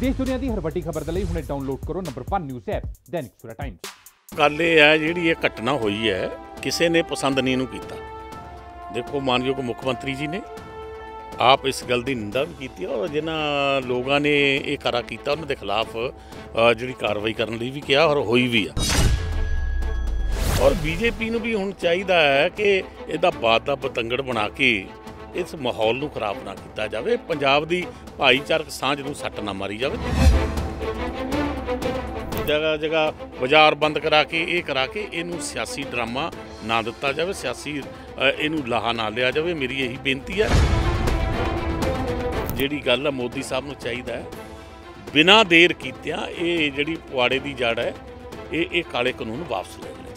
ਦੇਸ਼ ਦੁਨੀਆ ਦੀ ਹਰ ਵੱਡੀ ਖਬਰ ਦੇ ਲਈ ਹੁਣੇ ਡਾਊਨਲੋਡ ਕਰੋ number 1 news app Dainik Surat Times ਕੱਲ ਇਹ ਹੈ ਜਿਹੜੀ ਇਹ ਘਟਨਾ ਹੋਈ ਹੈ ਕਿਸੇ ਨੇ ਪਸੰਦ ਨਹੀਂ ਇਹਨੂੰ ਕੀਤਾ ਦੇਖੋ ਮਾਨਯੋਗ ਮੁੱਖ ਮੰਤਰੀ ਜੀ ਨੇ ਆਪ ਇਸ ਗੱਲ ਦੀ ਨਿੰਦਾ ਵੀ ਕੀਤੀ ਔਰ ਜਿਨ੍ਹਾਂ ਲੋਕਾਂ ਨੇ ਇਹ ਕਾਰਾ ਕੀਤਾ ਉਹਨਾਂ ਦੇ ਖਿਲਾਫ ਜਿਹੜੀ ਕਾਰਵਾਈ ਕਰਨ ਲਈ ਵੀ ਕਿਹਾ ਔਰ ਹੋਈ ਵੀ ਆ ਔਰ ਬੀਜੇਪੀ ਨੂੰ ਵੀ ਹੁਣ ਚਾਹੀਦਾ ਹੈ ਕਿ ਇਹਦਾ ਬਾਤ ਦਾ ਪਤੰਗੜ ਬਣਾ ਕੇ ਇਸ ਮਾਹੌਲ ਨੂੰ ਖਰਾਬ ਨਾ ਕੀਤਾ ਜਾਵੇ ਪੰਜਾਬ ਦੀ ਭਾਈਚਾਰਕ ਸਾਂਝ ਨੂੰ ਸੱਟ ਨਾ ਮਾਰੀ ਜਾਵੇ ਜਗਾ ਜਗਾ ਬਾਜ਼ਾਰ ਬੰਦ ਕਰਾ ਕੇ ਇਹ ਕਰਾ ਕੇ ਇਹਨੂੰ ਸਿਆਸੀ ਡਰਾਮਾ ਨਾ ਦਿੱਤਾ ਜਾਵੇ ਸਿਆਸੀ ਇਹਨੂੰ ਲਾਹਾ ਨਾ ਲਿਆ ਜਾਵੇ ਮੇਰੀ ਇਹੀ ਬੇਨਤੀ ਹੈ ਜਿਹੜੀ ਗੱਲ ਹੈ ਮੋਦੀ ਸਾਹਿਬ ਨੂੰ ਚਾਹੀਦਾ ਹੈ ਬਿਨਾਂ ਦੇਰ ਕੀਤਿਆਂ ਇਹ ਜਿਹੜੀ ਪੁਆੜੇ ਦੀ ਜੜ ਹੈ ਇਹ ਇਹ ਕਾਲੇ ਕਾਨੂੰਨ ਵਾਪਸ ਲੈ ਲੈ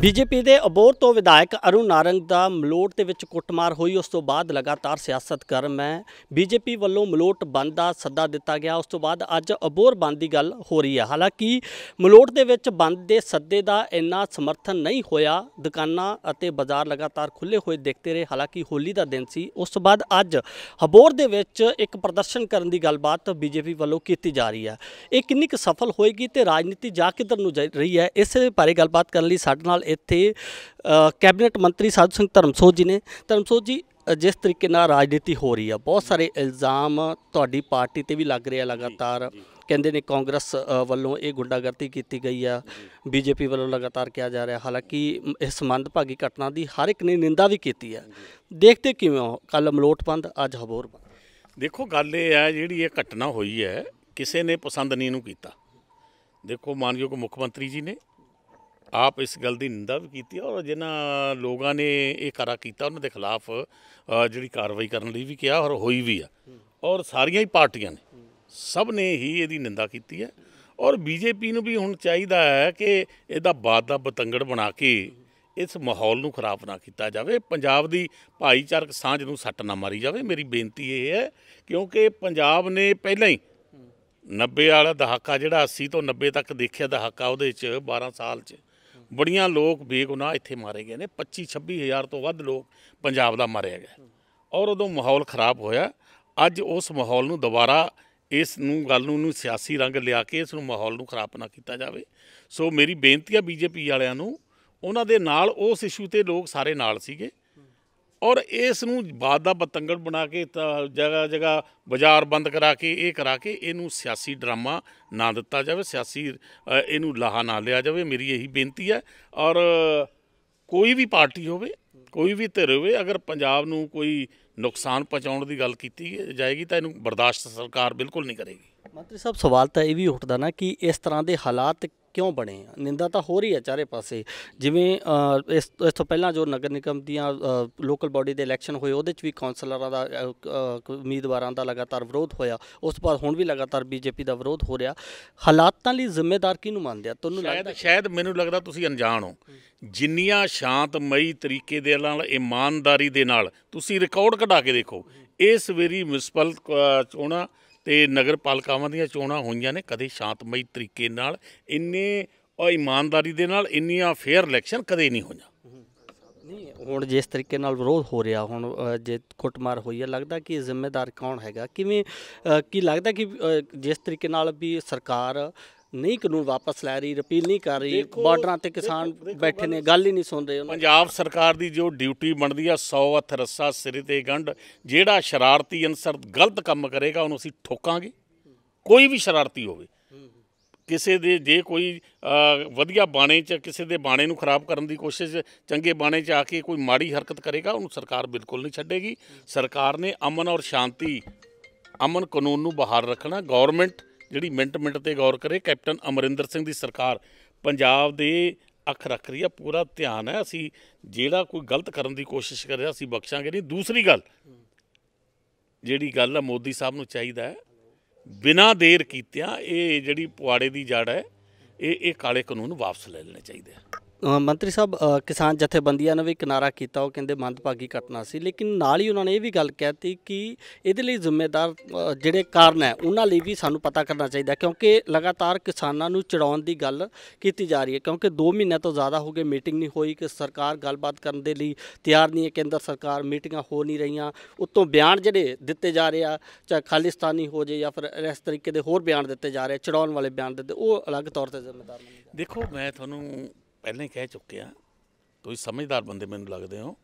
ਬੀਜੇਪੀ ਦੇ ਅਬੋਰ ਤੋਂ ਵਿਧਾਇਕ ਅਰੁਣ ਨਾਰੰਗ ਦਾ ਮਲੋਟ ਦੇ ਵਿੱਚ ਕੁੱਟਮਾਰ ਹੋਈ ਉਸ ਤੋਂ ਬਾਅਦ ਲਗਾਤਾਰ ਸਿਆਸਤ ਕਰਮ ਹੈ ਬੀਜੇਪੀ ਵੱਲੋਂ ਮਲੋਟ ਬੰਦ ਦਾ ਸੱਦਾ ਦਿੱਤਾ ਗਿਆ ਉਸ ਤੋਂ ਬਾਅਦ ਅੱਜ ਅਬੋਰ ਬੰਦ ਦੀ ਗੱਲ ਹੋ ਰਹੀ ਹੈ ਹਾਲਾਂਕਿ ਮਲੋਟ ਦੇ ਵਿੱਚ ਬੰਦ ਦੇ ਸੱਦੇ ਦਾ ਇੰਨਾ ਸਮਰਥਨ ਨਹੀਂ ਹੋਇਆ ਦੁਕਾਨਾਂ ਅਤੇ ਬਾਜ਼ਾਰ ਲਗਾਤਾਰ ਖੁੱਲੇ ਹੋਏ ਦੇਖਤੇ ਰਹੇ ਹਾਲਾਂਕਿ ਹੋਲੀ ਦਾ ਦਿਨ ਸੀ ਉਸ ਤੋਂ ਬਾਅਦ ਅੱਜ ਅਬੋਰ ਦੇ ਵਿੱਚ ਇੱਕ ਪ੍ਰਦਰਸ਼ਨ ਕਰਨ ਦੀ ਗੱਲਬਾਤ ਬੀਜੇਪੀ ਵੱਲੋਂ ਕੀਤੀ ਜਾ ਰਹੀ ਹੈ ਇਹ ਕਿੰਨੀ ਕੁ ਸਫਲ ਹੋਏਗੀ ਤੇ ਰਾਜਨੀਤੀ ਜਾ ਕਿੱਧਰ ਨੂੰ ਜਾ ਰਹੀ ਹੈ ਇਸ ਬਾਰੇ ਗੱਲਬਾਤ ਕਰਨ ਲਈ ਸਾਡੇ ਨਾਲ ਇੱਥੇ ਕੈਬਨਿਟ ਮੰਤਰੀ ਸਾਧੂ ਸਿੰਘ ਧਰਮਸੋਤ ਜੀ ਨੇ ਧਰਮਸੋਤ ਜੀ ਜਿਸ ਤਰੀਕੇ ਨਾਲ ਰਾਜਨੀਤੀ ਹੋ ਰਹੀ ਆ ਬਹੁਤ ਸਾਰੇ ਇਲਜ਼ਾਮ ਤੁਹਾਡੀ ਪਾਰਟੀ ਤੇ ਵੀ ਲੱਗ ਰਿਹਾ ਲਗਾਤਾਰ ਕਹਿੰਦੇ ਨੇ ਕਾਂਗਰਸ ਵੱਲੋਂ ਇਹ ਗੁੰਡਾਗਰਦੀ ਕੀਤੀ ਗਈ ਆ ਬੀਜੇਪੀ ਵੱਲੋਂ ਲਗਾਤਾਰ ਕਿਹਾ ਜਾ ਰਿਹਾ ਹਾਲਾਂਕਿ ਇਸ ਮੰਦਭਾਗੀ ਘਟਨਾ ਦੀ ਹਰ ਇੱਕ ਨੇ ਨਿੰਦਾ ਵੀ ਕੀਤੀ ਆ ਦੇਖਦੇ ਕਿਵੇਂ ਕੱਲ ਮਲੋਟਪੰਦ ਅੱਜ ਹਬੋਰ ਦੇਖੋ ਗੱਲ ਇਹ ਆ ਜਿਹੜੀ ਇਹ ਘਟਨਾ ਹੋਈ ਹੈ ਕਿਸੇ ਨੇ ਪਸੰਦ ਨਹੀਂ ਨੂੰ ਕੀਤਾ ਦੇਖੋ ਮਾਨਯੋਗ ਮੁੱਖ ਮੰਤਰੀ ਜੀ ਨੇ ਆਪ ਇਸ ਗੱਲ ਦੀ ਨਿੰਦਾ ਵੀ ਕੀਤੀ ਔਰ ਜਿਨ੍ਹਾਂ ਲੋਕਾਂ ਨੇ ਇਹ ਕਰਾ ਕੀਤਾ ਉਹਨਾਂ ਦੇ ਖਿਲਾਫ ਜਿਹੜੀ ਕਾਰਵਾਈ ਕਰਨ ਲਈ ਵੀ ਕਿਹਾ ਔਰ ਹੋਈ ਵੀ ਆ ਔਰ ਸਾਰੀਆਂ ਹੀ ਪਾਰਟੀਆਂ ਨੇ ਸਭ ਨੇ ਹੀ ਇਹਦੀ ਨਿੰਦਾ ਕੀਤੀ ਹੈ ਔਰ ਬੀਜੇਪੀ ਨੂੰ ਵੀ ਹੁਣ ਚਾਹੀਦਾ ਹੈ ਕਿ ਇਹਦਾ ਬਾਦ ਦਾ ਬਤੰਗੜ ਬਣਾ ਕੇ ਇਸ ਮਾਹੌਲ ਨੂੰ ਖਰਾਬ ਨਾ ਕੀਤਾ ਜਾਵੇ ਪੰਜਾਬ ਦੀ ਭਾਈਚਾਰਕ ਸਾਂਝ ਨੂੰ ਸੱਟ ਨਾ ਮਾਰੀ ਜਾਵੇ ਮੇਰੀ ਬੇਨਤੀ ਇਹ ਹੈ ਕਿਉਂਕਿ ਪੰਜਾਬ ਨੇ ਪਹਿਲਾਂ ਹੀ 90 ਵਾਲਾ ਦਹਾਕਾ ਜਿਹੜਾ 80 ਤੋਂ 90 ਤੱਕ ਦੇਖਿਆ ਦਹਾਕਾ ਉਹਦੇ ਚ 12 ਸਾਲ ਚ ਬੜੀਆਂ ਲੋਕ ਬੇਗੁਨਾਹ ਇੱਥੇ ਮਾਰੇ ਗਏ ਨੇ 25 26000 ਤੋਂ ਵੱਧ ਲੋਕ ਪੰਜਾਬ ਦਾ ਮਾਰੇ ਗਏ ਔਰ ਉਦੋਂ ਮਾਹੌਲ ਖਰਾਬ ਹੋਇਆ ਅੱਜ ਉਸ ਮਾਹੌਲ ਨੂੰ ਦੁਬਾਰਾ ਇਸ ਨੂੰ ਗੱਲ ਨੂੰ ਨੂੰ ਸਿਆਸੀ ਰੰਗ ਲਿਆ ਕੇ ਇਸ ਨੂੰ ਮਾਹੌਲ ਨੂੰ ਖਰਾਬ ਨਾ ਕੀਤਾ ਜਾਵੇ ਸੋ ਮੇਰੀ ਬੇਨਤੀ ਆ ਬੀਜੇਪੀ ਵਾਲਿਆਂ ਨੂੰ ਉਹਨਾਂ ਦੇ ਨਾਲ ਉਸ ਇਸ਼ੂ ਤੇ ਲੋਕ ਸਾਰੇ ਨਾਲ ਸੀਗੇ ਔਰ ਇਸ ਨੂੰ ਬਾਦ ਦਾ ਬਤੰਗੜ ਬਣਾ ਕੇ ਜਗਾ ਜਗਾ ਬਾਜ਼ਾਰ ਬੰਦ ਕਰਾ ਕੇ ਇਹ ਕਰਾ ਕੇ ਇਹਨੂੰ ਸਿਆਸੀ ਡਰਾਮਾ ਨਾ ਦਿੱਤਾ ਜਾਵੇ ਸਿਆਸੀ ਇਹਨੂੰ ਲਾਹਾ ਨਾ ਲਿਆ ਜਾਵੇ ਮੇਰੀ ਇਹੀ ਬੇਨਤੀ ਹੈ ਔਰ ਕੋਈ ਵੀ ਪਾਰਟੀ ਹੋਵੇ ਕੋਈ ਵੀ ਧਿਰ ਹੋਵੇ ਅਗਰ ਪੰਜਾਬ ਨੂੰ ਕੋਈ ਨੁਕਸਾਨ ਪਹੁੰਚਾਉਣ ਦੀ ਗੱਲ ਕੀਤੀ ਜਾਏਗੀ ਤਾਂ ਇਹਨੂੰ ਬਰਦਾਸ਼ਤ ਸਰਕਾਰ ਬਿਲਕੁਲ ਨਹੀਂ ਕਰੇਗੀ ਮੰਤਰੀ ਸਾਹਿਬ ਸਵਾਲ ਤਾਂ ਇਹ ਵੀ ਉੱਠਦਾ ਨਾ ਕਿ ਇਸ ਤਰ੍ਹਾਂ ਦੇ ਹਾਲਾਤ ਕਿਉਂ ਬਣੇ ਨਿੰਦਾ ਤਾਂ ਹੋ ਰਹੀ ਹੈ ਚਾਰੇ ਪਾਸੇ ਜਿਵੇਂ ਇਸ ਤੋਂ ਪਹਿਲਾਂ ਜੋ ਨਗਰ ਨਿਗਮ ਦੀਆਂ ਲੋਕਲ ਬਾਡੀ ਦੇ ਇਲੈਕਸ਼ਨ ਹੋਏ ਉਹਦੇ ਵਿੱਚ ਵੀ ਕਾਉਂਸਲਰਾਂ ਦਾ ਉਮੀਦਵਾਰਾਂ ਦਾ ਲਗਾਤਾਰ ਵਿਰੋਧ ਹੋਇਆ ਉਸ ਤੋਂ ਬਾਅਦ ਹੁਣ ਵੀ ਲਗਾਤਾਰ ਬੀਜੇਪੀ ਦਾ ਵਿਰੋਧ ਹੋ ਰਿਹਾ ਹਾਲਾਤਾਂ ਲਈ ਜ਼ਿੰਮੇਦਾਰ ਕਿਹਨੂੰ ਮੰਨਦੇ ਆ ਤੁਹਾਨੂੰ ਲੱਗਦਾ ਸ਼ਾਇਦ ਮੈਨੂੰ ਲੱਗਦਾ ਤੁਸੀਂ ਅਣਜਾਣ ਹੋ ਜਿੰਨੀਆਂ ਸ਼ਾਂਤਮਈ ਤਰੀਕੇ ਦੇ ਨਾਲ ਇਮਾਨਦਾਰੀ ਦੇ ਨਾਲ ਤੁਸੀਂ ਰਿਕਾਰਡ ਕਢਾ ਕੇ ਦੇਖੋ ਇਸ ਵੇਰੀ ਮਿਸਪਲ ਚੋਣਾਂ ਤੇ ਨਗਰ ਦੀਆਂ ਚੋਣਾਂ ਹੋਈਆਂ ਨੇ ਕਦੇ ਸ਼ਾਂਤਮਈ ਤਰੀਕੇ ਨਾਲ ਇੰਨੇ ਇਮਾਨਦਾਰੀ ਦੇ ਨਾਲ ਇੰਨੀਆਂ ਫੇਅਰ ਇਲੈਕਸ਼ਨ ਕਦੇ ਨਹੀਂ ਹੋਈਆਂ ਨਹੀਂ ਹੁਣ ਜਿਸ ਤਰੀਕੇ ਨਾਲ ਵਿਰੋਧ ਹੋ ਰਿਹਾ ਹੁਣ ਜੇ ਕੁੱਟਮਾਰ ਹੋਈ ਹੈ ਲੱਗਦਾ ਕਿ ਜ਼ਿੰਮੇਦਾਰ ਕੌਣ ਹੈਗਾ ਕਿਵੇਂ ਕੀ ਲੱਗਦਾ ਕਿ ਜਿਸ ਤਰੀਕੇ ਨਾਲ ਵੀ ਸਰਕਾਰ ਨਹੀਂ ਕਾਨੂੰਨ ਵਾਪਸ ਲੈ ਰਹੀ ਰਿਪੀਲ ਨਹੀਂ ਕਰ ਰਹੀ ਬਾਰਡਰਾਂ ਤੇ ਕਿਸਾਨ ਬੈਠੇ ਨੇ ਗੱਲ ਹੀ ਨਹੀਂ ਸੁਣਦੇ ਉਹਨਾਂ ਪੰਜਾਬ ਸਰਕਾਰ ਦੀ ਜੋ ਡਿਊਟੀ ਬਣਦੀ ਆ 100 ਹੱਥ ਰੱਸਾ ਸਿਰੇ ਤੇ ਗੰਢ ਜਿਹੜਾ ਸ਼ਰਾਰਤੀ ਅਨਸਰ ਗਲਤ ਕੰਮ ਕਰੇਗਾ ਉਹਨੂੰ ਅਸੀਂ ਠੋਕਾਂਗੇ ਕੋਈ ਵੀ ਸ਼ਰਾਰਤੀ ਹੋਵੇ ਕਿਸੇ ਦੇ ਜੇ ਕੋਈ ਵਧੀਆ ਬਾਣੇ 'ਚ ਕਿਸੇ ਦੇ ਬਾਣੇ ਨੂੰ ਖਰਾਬ ਕਰਨ ਦੀ ਕੋਸ਼ਿਸ਼ ਚੰਗੇ ਬਾਣੇ 'ਚ ਆ ਕੇ ਕੋਈ ਮਾੜੀ ਹਰਕਤ ਕਰੇਗਾ ਉਹਨੂੰ ਸਰਕਾਰ ਬਿਲਕੁਲ ਨਹੀਂ ਛੱਡੇਗੀ ਸਰਕਾਰ ਨੇ ਅਮਨ ਔਰ ਸ਼ਾਂਤੀ ਅਮਨ ਕਾਨੂੰਨ ਨੂੰ ਬਹਾਰ ਰੱਖਣਾ ਗਵਰਨਮੈਂਟ ਜਿਹੜੀ ਮਿੰਟ ਮਿੰਟ ਤੇ ਗੌਰ ਕਰੇ ਕੈਪਟਨ ਅਮਰਿੰਦਰ ਸਿੰਘ ਦੀ ਸਰਕਾਰ ਪੰਜਾਬ ਦੇ ਅੱਖ ਰੱਖ ਰਹੀ ਆ ਪੂਰਾ ਧਿਆਨ ਹੈ ਅਸੀਂ ਜਿਹੜਾ ਕੋਈ ਗਲਤ ਕਰਨ ਦੀ ਕੋਸ਼ਿਸ਼ ਕਰ ਰਿਹਾ ਅਸੀਂ ਬਖਸ਼ਾਂਗੇ ਨਹੀਂ ਦੂਸਰੀ ਗੱਲ ਜਿਹੜੀ ਗੱਲ ਆ ਮੋਦੀ ਸਾਹਿਬ ਨੂੰ ਚਾਹੀਦਾ ਹੈ ਬਿਨਾਂ ਦੇਰ ਕੀਤਿਆਂ ਇਹ ਜਿਹੜੀ ਪੁਆੜੇ ਦੀ ਜੜ ਹੈ ਇਹ ਇਹ ਕਾਲੇ ਕਾਨੂੰਨ ਵਾਪਸ ਲੈ ਲੈਣੇ ਚਾਹੀਦੇ ਆ ਮੰਤਰੀ ਸਾਹਿਬ ਕਿਸਾਨ ਜਥੇਬੰਦੀਆਂ ਨੇ ਵੀ ਕਿਨਾਰਾ ਕੀਤਾ ਉਹ ਕਹਿੰਦੇ ਮੰਦਭਾਗੀ ਘਟਨਾ ਸੀ ਲੇਕਿਨ ਨਾਲ ਹੀ ਉਹਨਾਂ ਨੇ ਇਹ ਵੀ ਗੱਲ ਕਹਿਤੀ ਕਿ ਇਹਦੇ ਲਈ ਜ਼ਿੰਮੇਦਾਰ ਜਿਹੜੇ ਕਾਰਨ ਹੈ ਉਹਨਾਂ ਲਈ ਵੀ ਸਾਨੂੰ ਪਤਾ ਕਰਨਾ ਚਾਹੀਦਾ ਕਿਉਂਕਿ ਲਗਾਤਾਰ ਕਿਸਾਨਾਂ ਨੂੰ ਚੜਾਉਣ ਦੀ ਗੱਲ ਕੀਤੀ ਜਾ ਰਹੀ ਹੈ ਕਿਉਂਕਿ 2 ਮਹੀਨੇ ਤੋਂ ਜ਼ਿਆਦਾ ਹੋ ਗਏ ਮੀਟਿੰਗ ਨਹੀਂ ਹੋਈ ਕਿ ਸਰਕਾਰ ਗੱਲਬਾਤ ਕਰਨ ਦੇ ਲਈ ਤਿਆਰ ਨਹੀਂ ਹੈ ਕੇਂਦਰ ਸਰਕਾਰ ਮੀਟਿੰਗਾਂ ਹੋ ਨਹੀਂ ਰਹੀਆਂ ਉਤੋਂ ਬਿਆਨ ਜਿਹੜੇ ਦਿੱਤੇ ਜਾ ਰਹੇ ਆ ਚਾਹੇ ਖਾਲਿਸਤਾਨੀ ਹੋ ਜੇ ਜਾਂ ਫਿਰ ਇਸ ਤਰੀਕੇ ਦੇ ਹੋਰ ਬਿਆਨ ਦਿੱਤੇ ਜਾ ਰਹੇ ਚੜਾਉਣ ਵਾਲੇ ਬਿਆਨ ਦਿੱਤੇ ਉਹ ਅਲੱਗ ਤੌਰ ਤੇ ਜ਼ਿੰਮੇਦਾਰ ਦੇਖੋ ਮੈਂ ਤੁਹਾਨੂੰ ਪਹਿਲਾਂ ਹੀ ਕਹਿ ਚੁੱਕਿਆ ਤੁਸੀਂ ਸਮਝਦਾਰ ਬੰਦੇ ਮੈਨੂੰ ਲੱਗਦੇ ਹੋ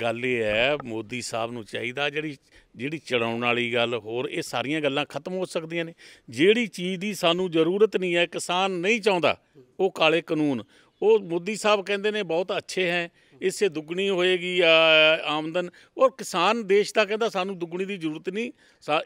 ਗੱਲ ਇਹ ਹੈ ਮੋਦੀ ਸਾਹਿਬ ਨੂੰ ਚਾਹੀਦਾ ਜਿਹੜੀ ਜਿਹੜੀ ਚੜਾਉਣ ਵਾਲੀ ਗੱਲ ਹੋਰ ਇਹ ਸਾਰੀਆਂ ਗੱਲਾਂ ਖਤਮ ਹੋ ਸਕਦੀਆਂ ਨੇ ਜਿਹੜੀ ਚੀਜ਼ ਦੀ ਸਾਨੂੰ ਜ਼ਰੂਰਤ ਨਹੀਂ ਹੈ ਕਿਸਾਨ ਨਹੀਂ ਚਾਹੁੰਦਾ ਉਹ ਕਾਲੇ ਕਾਨੂੰਨ ਉਹ ਮੋਦੀ ਸਾਹਿਬ ਕਹਿੰਦੇ ਨੇ ਬਹੁਤ ਅੱਛੇ ਹੈ ਇਸੇ ਦੁੱਗਣੀ ਹੋਏਗੀ ਆਮਦਨ ਔਰ ਕਿਸਾਨ ਦੇਸ਼ ਦਾ ਕਹਿੰਦਾ ਸਾਨੂੰ ਦੁੱਗਣੀ ਦੀ ਜ਼ਰੂਰਤ ਨਹੀਂ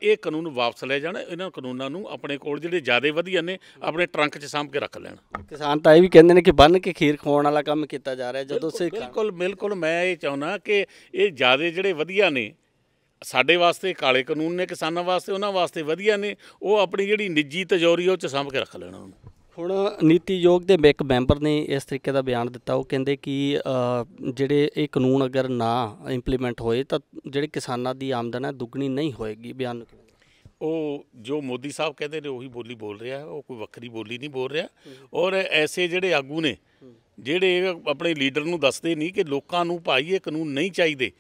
ਇਹ ਕਾਨੂੰਨ ਵਾਪਸ ਲੈ ਜਾਣ ਇਹਨਾਂ ਕਾਨੂੰਨਾਂ ਨੂੰ ਆਪਣੇ ਕੋਲ ਜਿਹੜੇ ਜ਼ਿਆਦਾ ਵਧੀਆ ਨੇ ਆਪਣੇ ਟਰੰਕ 'ਚ ਸਾਂਭ ਕੇ ਰੱਖ ਲੈਣ ਕਿਸਾਨ ਤਾਂ ਇਹ ਵੀ ਕਹਿੰਦੇ ਨੇ ਕਿ ਬੰਨ ਕੇ ਖੀਰ ਖਵਾਉਣ ਵਾਲਾ ਕੰਮ ਕੀਤਾ ਜਾ ਰਿਹਾ ਜਦੋਂ ਸੇ ਬਿਲਕੁਲ ਬਿਲਕੁਲ ਮੈਂ ਇਹ ਚਾਹੁੰਦਾ ਕਿ ਇਹ ਜ਼ਿਆਦਾ ਜਿਹੜੇ ਵਧੀਆ ਨੇ ਸਾਡੇ ਵਾਸਤੇ ਕਾਲੇ ਕਾਨੂੰਨ ਨੇ ਕਿਸਾਨਾਂ ਵਾਸਤੇ ਉਹਨਾਂ ਵਾਸਤੇ ਵਧੀਆ ਨੇ ਉਹ ਆਪਣੀ ਜਿਹੜੀ ਨਿੱਜੀ ਤਜੌਰੀ ਉਹ ਚ ਸਾਂਭ ਕੇ ਰੱਖ ਲੈਣਾ ਉਹਨੂੰ ਹੁਣ ਨੀਤੀ ਯੋਗ ਦੇ ਇੱਕ ਮੈਂਬਰ ਨੇ ਇਸ ਤਰੀਕੇ ਦਾ ਬਿਆਨ ਦਿੱਤਾ ਉਹ ਕਹਿੰਦੇ ਕਿ ਜਿਹੜੇ ਇਹ ਕਾਨੂੰਨ ਅਗਰ ਨਾ ਇੰਪਲੀਮੈਂਟ ਹੋਏ ਤਾਂ ਜਿਹੜੇ ਕਿਸਾਨਾਂ ਦੀ ਆਮਦਨ ਹੈ ਦੁੱਗਣੀ ਨਹੀਂ ਹੋਏਗੀ ਬਿਆਨ ਉਹ ਜੋ ਮੋਦੀ ਸਾਹਿਬ ਕਹਿੰਦੇ ਨੇ ਉਹੀ ਬੋਲੀ ਬੋਲ ਰਿਹਾ ਉਹ ਕੋਈ ਵੱਖਰੀ ਬੋਲੀ ਨਹੀਂ ਬੋਲ ਰਿਹਾ ਔਰ ਐਸੇ ਜਿਹੜੇ ਆਗੂ ਨੇ ਜਿਹੜੇ ਆਪਣੇ ਲੀਡਰ ਨੂੰ ਦੱਸਦੇ ਨਹੀਂ ਕਿ ਲੋਕਾਂ ਨੂੰ ਭਾਈ ਇਹ ਕਾਨੂੰਨ ਨਹੀਂ ਚਾਹੀਦੇ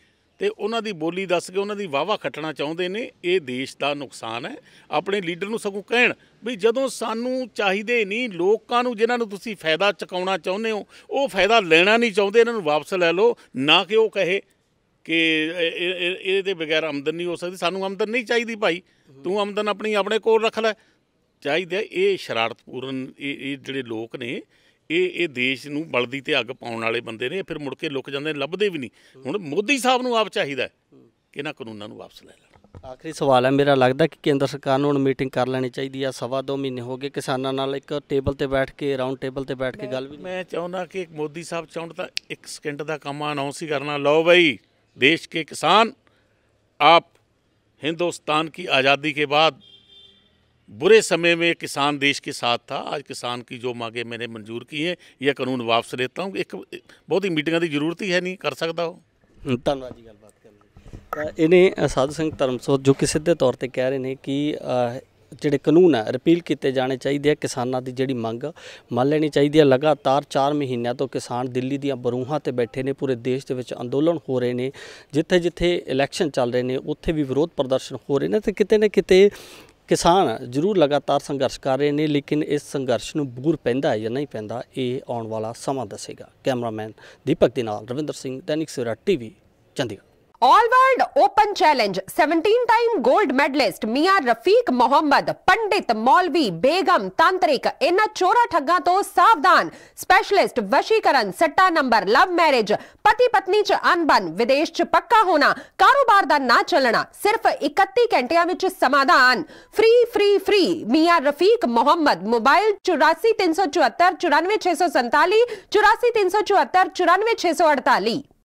ਤੇ ਉਹਨਾਂ ਦੀ ਬੋਲੀ ਦੱਸ ਕੇ ਉਹਨਾਂ ਦੀ ਵਾਵਾ ਖੱਟਣਾ ਚਾਹੁੰਦੇ ਨੇ ਇਹ ਦੇਸ਼ ਦਾ ਨੁਕਸਾਨ ਹੈ ਆਪਣੇ ਲੀਡਰ ਨੂੰ ਸਗੋਂ ਕਹਿਣ ਵੀ ਜਦੋਂ ਸਾਨੂੰ ਚਾਹੀਦੇ ਨਹੀਂ ਲੋਕਾਂ ਨੂੰ ਜਿਨ੍ਹਾਂ ਨੂੰ ਤੁਸੀਂ ਫਾਇਦਾ ਚਕਾਉਣਾ ਚਾਹੁੰਦੇ ਹੋ ਉਹ ਫਾਇਦਾ ਲੈਣਾ ਨਹੀਂ ਚਾਹੁੰਦੇ ਇਹਨਾਂ ਨੂੰ ਵਾਪਸ ਲੈ ਲਓ ਨਾ ਕਿ ਉਹ ਕਹੇ ਕਿ ਇਹਦੇ ਬਗੈਰ ਆਮਦਨ ਨਹੀਂ ਹੋ ਸਕਦੀ ਸਾਨੂੰ ਆਮਦਨ ਨਹੀਂ ਚਾਹੀਦੀ ਭਾਈ ਤੂੰ ਆਮਦਨ ਆਪਣੀ ਆਪਣੇ ਕੋਲ ਰੱਖ ਲੈ ਚਾਹੀਦਾ ਇਹ ਸ਼ਰਾਰਤਪੂਰਨ ਇਹ ਜਿਹੜੇ ਲੋਕ ਨੇ ਇਹ ਇਹ ਦੇਸ਼ ਨੂੰ ਬਲਦੀ ਤੇ ਅੱਗ ਪਾਉਣ ਵਾਲੇ ਬੰਦੇ ਨੇ ਫਿਰ ਮੁੜ ਕੇ ਲੁਕ ਜਾਂਦੇ ਨੇ ਲੱਭਦੇ ਵੀ ਨਹੀਂ ਹੁਣ ਮੋਦੀ ਸਾਹਿਬ ਨੂੰ ਆਪ ਚਾਹੀਦਾ ਕਿ ਇਹਨਾਂ ਕਾਨੂੰਨਾਂ ਨੂੰ ਵਾਪਸ ਲੈ ਲੈਣ ਆਖਰੀ ਸਵਾਲ ਹੈ ਮੇਰਾ ਲੱਗਦਾ ਕਿ ਕੇਂਦਰ ਸਰਕਾਰ ਨੂੰ ਹੁਣ ਮੀਟਿੰਗ ਕਰ ਲੈਣੀ ਚਾਹੀਦੀ ਆ ਸਵਾ 2 ਮਹੀਨੇ ਹੋ ਗਏ ਕਿਸਾਨਾਂ ਨਾਲ ਇੱਕ ਟੇਬਲ ਤੇ ਬੈਠ ਕੇ ਰਾਉਂਡ ਟੇਬਲ ਤੇ ਬੈਠ ਕੇ ਗੱਲ ਵੀ ਮੈਂ ਚਾਹੁੰਦਾ ਕਿ ਮੋਦੀ ਸਾਹਿਬ ਚਾਹੁੰਦਾ ਤਾਂ 1 ਸਕਿੰਟ ਦਾ ਕੰਮ ਅਨਾਉਂਸ ਹੀ ਕਰਨਾ ਲਓ ਬਈ ਦੇਸ਼ ਕੇ ਕਿਸਾਨ ਆਪ ਹਿੰਦੁਸਤਾਨ ਕੀ ਆਜ਼ਾਦੀ ਕੇ ਬਾਅਦ बुरे समय में किसान देश के साथ था आज किसान की जो मांगे मैंने मंजूर की हैं यह कानून ਵਾਪਸ ਲੈਤਾ ਹੂੰ ਇੱਕ ਬਹੁਤ ਹੀ ਮੀਟਿੰਗਾਂ ਦੀ ਜ਼ਰੂਰਤ ਹੀ ਹੈ ਨਹੀਂ ਕਰ ਸਕਦਾ ਉਹ ਧੰਨਵਾਦ ਜੀ ਗੱਲਬਾਤ ਕਰਨ ਲਈ ਇਹਨੇ ਸਾਧੂ ਸਿੰਘ ਧਰਮਸੋਤ ਜੋ ਕਿ ਸਿੱਧੇ ਤੌਰ ਤੇ ਕਹਿ ਰਹੇ ਨੇ ਕਿ ਜਿਹੜੇ ਕਾਨੂੰਨ ਆ ਰਿਪੀਲ ਕੀਤੇ ਜਾਣੇ ਚਾਹੀਦੇ ਆ ਕਿਸਾਨਾਂ ਦੀ ਜਿਹੜੀ ਮੰਗ ਮੰਨ ਲੈਣੀ ਚਾਹੀਦੀ ਆ ਲਗਾਤਾਰ 4 ਮਹੀਨਿਆਂ ਤੋਂ ਕਿਸਾਨ ਦਿੱਲੀ ਦੀਆਂ ਬਰੂਹਾਂ ਤੇ ਬੈਠੇ ਨੇ ਪੂਰੇ ਦੇਸ਼ ਦੇ ਵਿੱਚ ਅੰਦੋਲਨ ਹੋ ਰਹੇ ਨੇ ਜਿੱਥੇ ਜਿੱਥੇ ਇਲੈਕਸ਼ਨ ਚੱਲ ਰਹੇ ਨੇ ਉੱਥੇ ਵੀ ਵਿਰੋਧ ਪ੍ਰਦਰਸ਼ਨ ਹੋ ਰਹੇ ਨੇ ਤੇ ਕਿਤੇ ਨਾ ਕਿਤੇ ਕਿਸਾਨ ਜ਼ਰੂਰ ਲਗਾਤਾਰ ਸੰਘਰਸ਼ ਕਰ ਰਹੇ ਨੇ ਲੇਕਿਨ ਇਸ ਸੰਘਰਸ਼ ਨੂੰ ਬੂਰ ਪੈਂਦਾ ਹੈ ਜਾਂ ਨਹੀਂ ਪੈਂਦਾ ਇਹ ਆਉਣ ਵਾਲਾ ਸਮਾਂ ਦੱਸੇਗਾ ਕੈਮਰਾਮੈਨ ਦੀਪਕ ਦੇ ਨਾਲ Ravinder Singh Dainik Savera TV Chandigarh all world open challenge 17 time gold medalist Miyan Rafiq Mohammad पंडित मौलवी बेगम तांत्रिक इन चोरा ठगा तो सावधान स्पेशलिस्ट वशीकरण सट्टा नंबर लव मैरिज पति पत्नी च अनबन विदेश च पक्का होना कारोबार दा ना चलना सिर्फ 31 घंटिया विच समाधान free free free Miyan Rafiq Mohammad mobile 84 374 94 647 84 374 94 648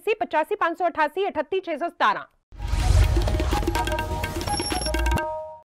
85 85 588